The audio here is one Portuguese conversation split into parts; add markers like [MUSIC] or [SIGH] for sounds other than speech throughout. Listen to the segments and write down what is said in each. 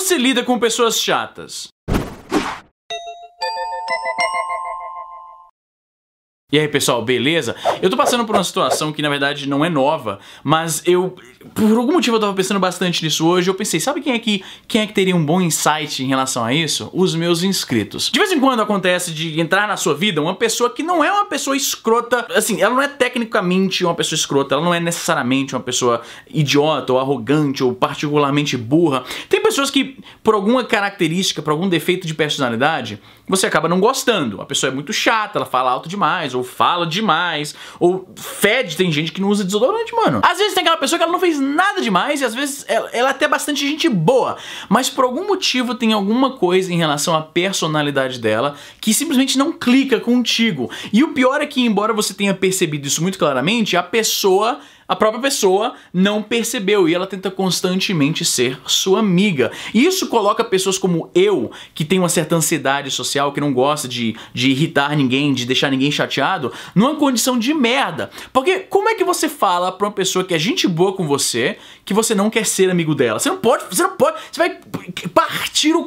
você lida com pessoas chatas? E aí, pessoal, beleza? Eu tô passando por uma situação que, na verdade, não é nova, mas eu, por algum motivo, eu tava pensando bastante nisso hoje, eu pensei, sabe quem é que, quem é que teria um bom insight em relação a isso? Os meus inscritos. De vez em quando acontece de entrar na sua vida uma pessoa que não é uma pessoa escrota, assim, ela não é tecnicamente uma pessoa escrota, ela não é necessariamente uma pessoa idiota ou arrogante ou particularmente burra. Tem pessoas que, por alguma característica, por algum defeito de personalidade, você acaba não gostando. A pessoa é muito chata, ela fala alto demais, ou fala demais, ou fede. Tem gente que não usa desodorante, mano. Às vezes tem aquela pessoa que ela não fez nada demais, e às vezes ela, ela é até bastante gente boa, mas por algum motivo tem alguma coisa em relação à personalidade dela que simplesmente não clica contigo. E o pior é que, embora você tenha percebido isso muito claramente, a pessoa a própria pessoa não percebeu e ela tenta constantemente ser sua amiga. E isso coloca pessoas como eu, que tem uma certa ansiedade social, que não gosta de, de irritar ninguém, de deixar ninguém chateado, numa condição de merda. Porque como é que você fala pra uma pessoa que é gente boa com você, que você não quer ser amigo dela? Você não pode, você não pode, você vai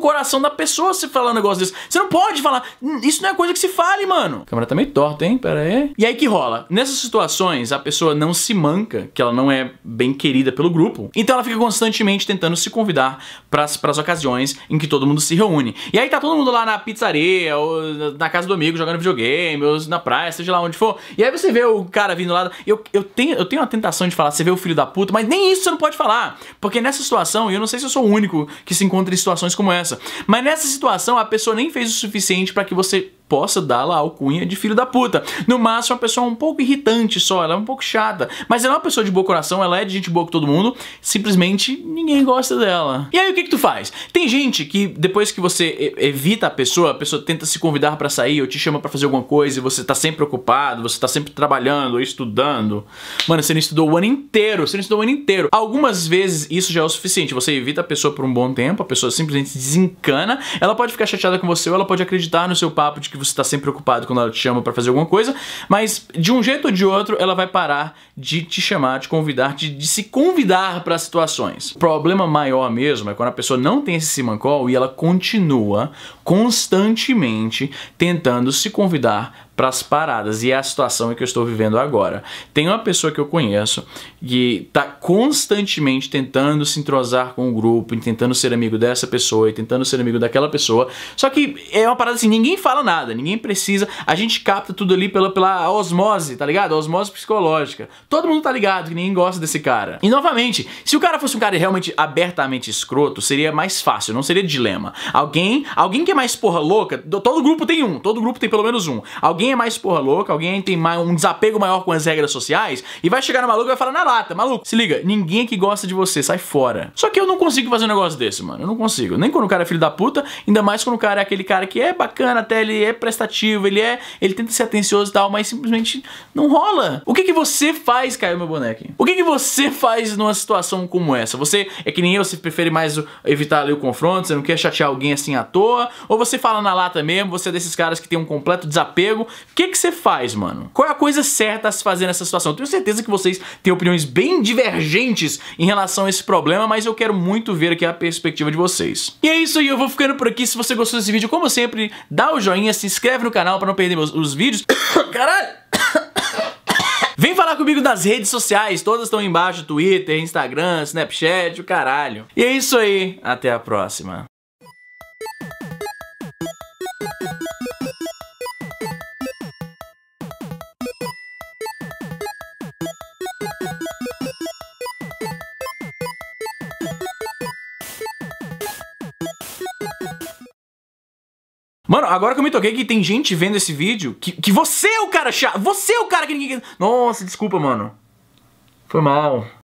coração da pessoa se falar um negócio desse. Você não pode falar. Hum, isso não é coisa que se fale, mano. A câmera tá meio torta, hein? Pera aí. E aí que rola? Nessas situações, a pessoa não se manca, que ela não é bem querida pelo grupo. Então ela fica constantemente tentando se convidar pras, as ocasiões em que todo mundo se reúne. E aí tá todo mundo lá na pizzaria, ou na casa do amigo, jogando videogame, ou na praia, seja lá onde for. E aí você vê o cara vindo lá. Eu, eu, tenho, eu tenho uma tentação de falar, você vê o filho da puta, mas nem isso você não pode falar. Porque nessa situação, e eu não sei se eu sou o único que se encontra em situações como essa. Mas nessa situação, a pessoa nem fez o suficiente para que você possa dá-la alcunha de filho da puta. No máximo, é uma pessoa um pouco irritante só, ela é um pouco chata, mas ela é uma pessoa de bom coração, ela é de gente boa com todo mundo, simplesmente ninguém gosta dela. E aí o que que tu faz? Tem gente que depois que você evita a pessoa, a pessoa tenta se convidar para sair ou te chama para fazer alguma coisa e você tá sempre ocupado, você tá sempre trabalhando ou estudando. Mano, você não estudou o ano inteiro, você não estudou o ano inteiro. Algumas vezes isso já é o suficiente, você evita a pessoa por um bom tempo, a pessoa simplesmente desencana, ela pode ficar chateada com você ou ela pode acreditar no seu papo de que você está sempre preocupado quando ela te chama para fazer alguma coisa, mas de um jeito ou de outro ela vai parar de te chamar, de convidar, de, de se convidar para situações. O problema maior mesmo é quando a pessoa não tem esse simancol e ela continua constantemente tentando se convidar para as paradas e é a situação que eu estou vivendo agora. Tem uma pessoa que eu conheço que está constantemente tentando se entrosar com o grupo, tentando ser amigo dessa pessoa e tentando ser amigo daquela pessoa. Só que é uma parada assim, ninguém fala nada, ninguém precisa, a gente capta tudo ali pela, pela osmose, tá ligado? A osmose psicológica. Todo mundo tá ligado que ninguém gosta desse cara. E novamente, se o cara fosse um cara realmente abertamente escroto, seria mais fácil, não seria dilema. Alguém, alguém que é mais porra louca, todo grupo tem um, todo grupo tem pelo menos um. Alguém alguém é mais porra louca, alguém tem mais, um desapego maior com as regras sociais, e vai chegar no maluco e vai falar na lata, maluco, se liga, ninguém aqui gosta de você, sai fora. Só que eu não consigo fazer um negócio desse, mano. Eu não consigo. Nem quando o cara é filho da puta, ainda mais quando o cara é aquele cara que é bacana, até ele é prestativo, ele é. Ele tenta ser atencioso e tal, mas simplesmente não rola. O que que você faz, caiu meu boneco? O que que você faz numa situação como essa? Você é que nem eu, você prefere mais evitar ali o confronto, você não quer chatear alguém assim à toa, ou você fala na lata mesmo, você é desses caras que tem um completo desapego o que, que você faz, mano? Qual é a coisa certa a se fazer nessa situação? Eu tenho certeza que vocês têm opiniões bem divergentes em relação a esse problema, mas eu quero muito ver aqui a perspectiva de vocês. E é isso aí, eu vou ficando por aqui. Se você gostou desse vídeo, como sempre, dá o joinha, se inscreve no canal para não perder meus, os vídeos. [COUGHS] Caralho! [COUGHS] Vem falar comigo nas redes sociais, todas estão embaixo, Twitter, Instagram, Snapchat, o caralho. E é isso aí, até a próxima. Mano, agora que eu me toquei que tem gente vendo esse vídeo, que, que você é o cara chato, você é o cara que ninguém... Nossa, desculpa, mano. Foi mal.